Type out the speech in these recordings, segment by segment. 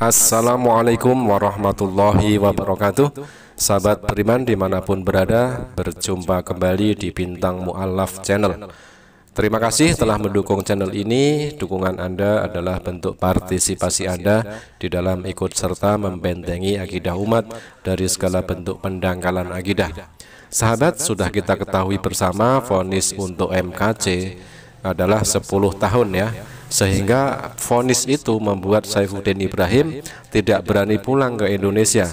Assalamualaikum warahmatullahi wabarakatuh Sahabat beriman dimanapun berada Berjumpa kembali di Bintang Mu'alaf Channel Terima kasih telah mendukung channel ini Dukungan Anda adalah bentuk partisipasi Anda Di dalam ikut serta membentengi akidah umat Dari segala bentuk pendangkalan akidah Sahabat sudah kita ketahui bersama Fonis untuk MKC adalah 10 tahun ya sehingga vonis itu membuat Saifuddin Ibrahim tidak berani pulang ke Indonesia.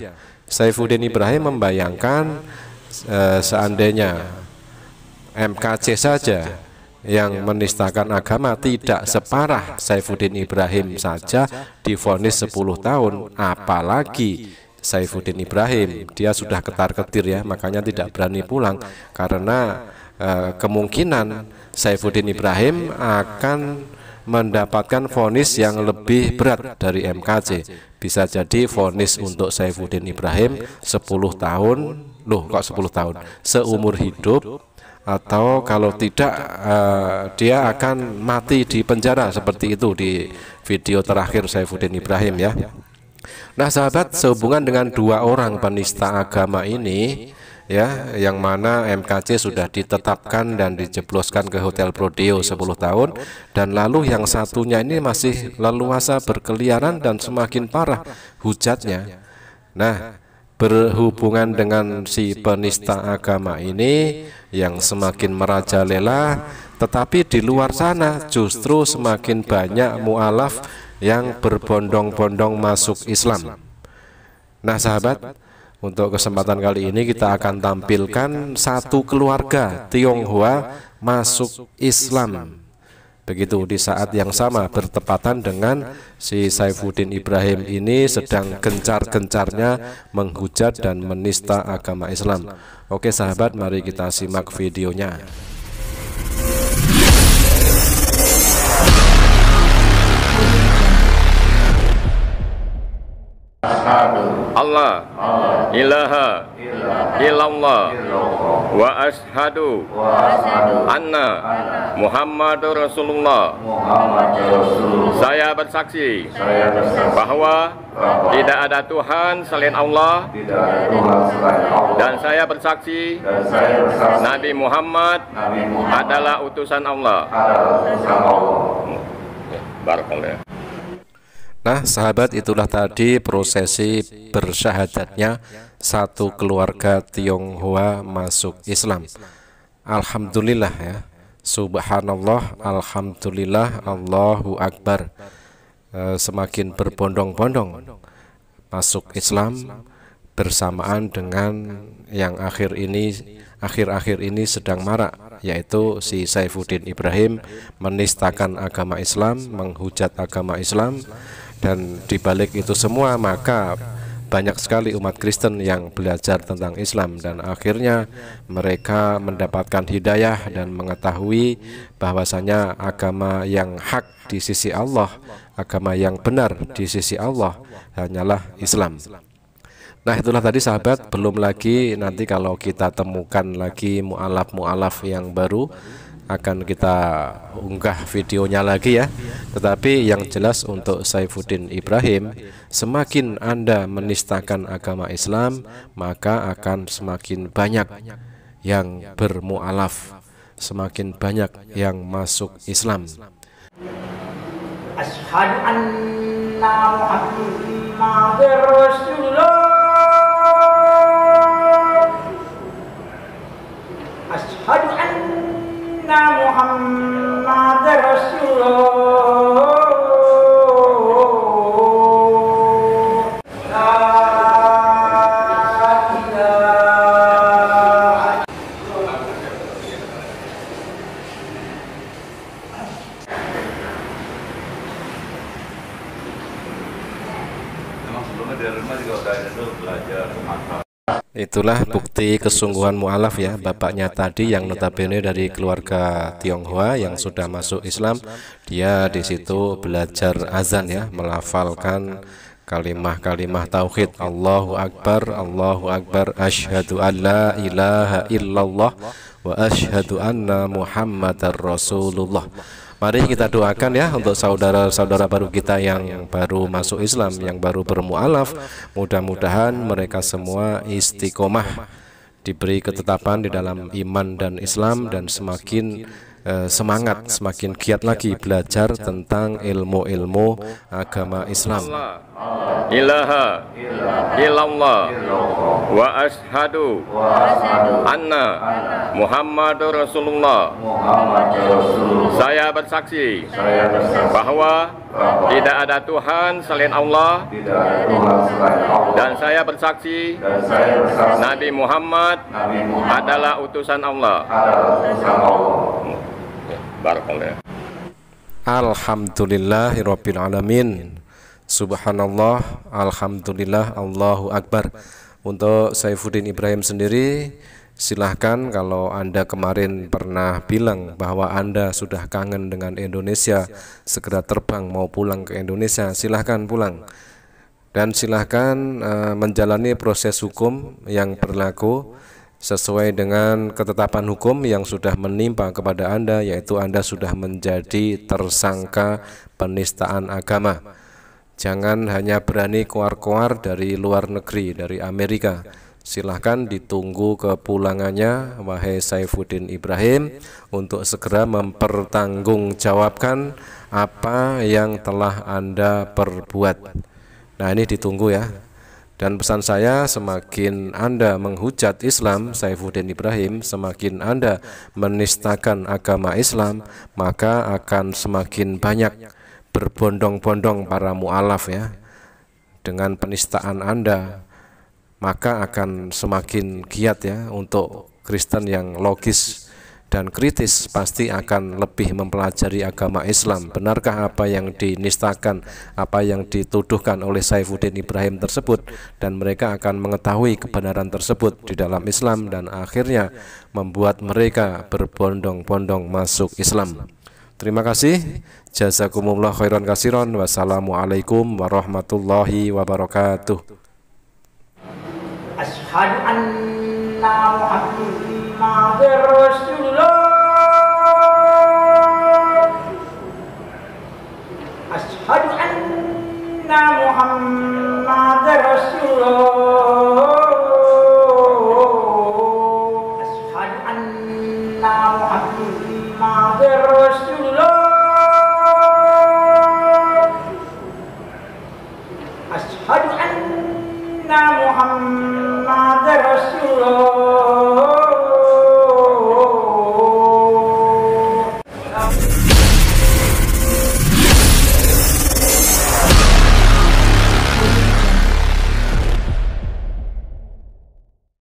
Saifuddin Ibrahim membayangkan uh, seandainya MKC saja yang menistakan agama tidak separah Saifuddin Ibrahim saja difonis 10 tahun apalagi Saifuddin Ibrahim dia sudah ketar-ketir ya makanya tidak berani pulang karena uh, kemungkinan Saifuddin Ibrahim akan mendapatkan vonis yang lebih berat dari MKC. Bisa jadi vonis untuk Saifuddin Ibrahim 10 tahun, loh kok 10 tahun, seumur hidup atau kalau tidak eh, dia akan mati di penjara seperti itu di video terakhir Saifuddin Ibrahim ya. Nah sahabat sehubungan dengan dua orang penista agama ini ya yang mana MKC sudah ditetapkan dan dijebloskan ke Hotel Prodeo 10 tahun dan lalu yang satunya ini masih leluasa berkeliaran dan semakin parah hujatnya. Nah, berhubungan dengan si penista agama ini yang semakin merajalela tetapi di luar sana justru semakin banyak mualaf yang berbondong-bondong masuk Islam. Nah, sahabat, untuk kesempatan kali ini kita akan tampilkan satu keluarga Tionghoa masuk Islam. Begitu di saat yang sama bertepatan dengan si Saifuddin Ibrahim ini sedang gencar-gencarnya menghujat dan menista agama Islam. Oke sahabat, mari kita simak videonya. Allah ilaha illallah wa ashadu anna Muhammadur Rasulullah saya bersaksi bahwa tidak ada Tuhan selain Allah, dan saya bersaksi Nabi Muhammad adalah utusan Allah. Barakallah. Nah, sahabat itulah tadi prosesi bersyahadatnya satu keluarga Tionghoa masuk Islam. Alhamdulillah ya. Subhanallah, alhamdulillah, Allahu akbar. Eh, semakin berbondong-bondong masuk Islam bersamaan dengan yang akhir ini akhir-akhir ini sedang marak yaitu si Saifuddin Ibrahim menistakan agama Islam, menghujat agama Islam dan dibalik itu semua maka banyak sekali umat Kristen yang belajar tentang Islam dan akhirnya mereka mendapatkan hidayah dan mengetahui bahwasanya agama yang hak di sisi Allah, agama yang benar di sisi Allah hanyalah Islam. Nah itulah tadi sahabat, belum lagi nanti kalau kita temukan lagi mu'alaf-mu'alaf yang baru akan kita unggah videonya lagi ya tetapi yang jelas untuk Saifuddin Ibrahim semakin Anda menistakan agama Islam maka akan semakin banyak yang bermualaf semakin banyak yang masuk Islam Ashadu anna Muhammad Rasulullah Itulah bukti kesungguhan mu'alaf ya Bapaknya tadi yang notabene dari keluarga Tionghoa yang sudah masuk Islam Dia di situ belajar azan ya Melafalkan kalimah-kalimah tauhid Allahu Akbar, Allahu Akbar Ashadu an la ilaha illallah Wa ashadu anna muhammadar rasulullah Mari kita doakan ya untuk saudara-saudara baru kita yang baru masuk Islam, yang baru bermualaf. Mudah-mudahan mereka semua istiqomah diberi ketetapan di dalam iman dan Islam dan semakin Eh, semangat, semakin kiat lagi belajar tentang ilmu-ilmu agama Islam. Ilaha illallah wa ashadu anna Muhammadur Rasulullah. Saya bersaksi bahwa tidak ada Tuhan selain Allah dan saya bersaksi Nabi Muhammad adalah utusan Allah. Alhamdulillahirabbil alamin. Subhanallah, alhamdulillah, Allahu akbar. Untuk Saifuddin Ibrahim sendiri Silahkan kalau Anda kemarin pernah bilang bahwa Anda sudah kangen dengan Indonesia, segera terbang mau pulang ke Indonesia, silahkan pulang. Dan silahkan uh, menjalani proses hukum yang berlaku sesuai dengan ketetapan hukum yang sudah menimpa kepada Anda, yaitu Anda sudah menjadi tersangka penistaan agama. Jangan hanya berani keluar-keluar dari luar negeri, dari Amerika. Silahkan ditunggu kepulangannya, wahai Saifuddin Ibrahim, untuk segera mempertanggungjawabkan apa yang telah Anda perbuat. Nah, ini ditunggu ya. Dan pesan saya, semakin Anda menghujat Islam, Saifuddin Ibrahim, semakin Anda menistakan agama Islam, maka akan semakin banyak berbondong-bondong para mu'alaf ya. Dengan penistaan Anda, maka akan semakin giat ya untuk Kristen yang logis dan kritis pasti akan lebih mempelajari agama Islam. Benarkah apa yang dinistakan, apa yang dituduhkan oleh Saifuddin Ibrahim tersebut dan mereka akan mengetahui kebenaran tersebut di dalam Islam dan akhirnya membuat mereka berbondong-bondong masuk Islam. Terima kasih. Jazakumullah khairan kasiron. Wassalamualaikum warahmatullahi wabarakatuh. Ashadu anna muhammadur.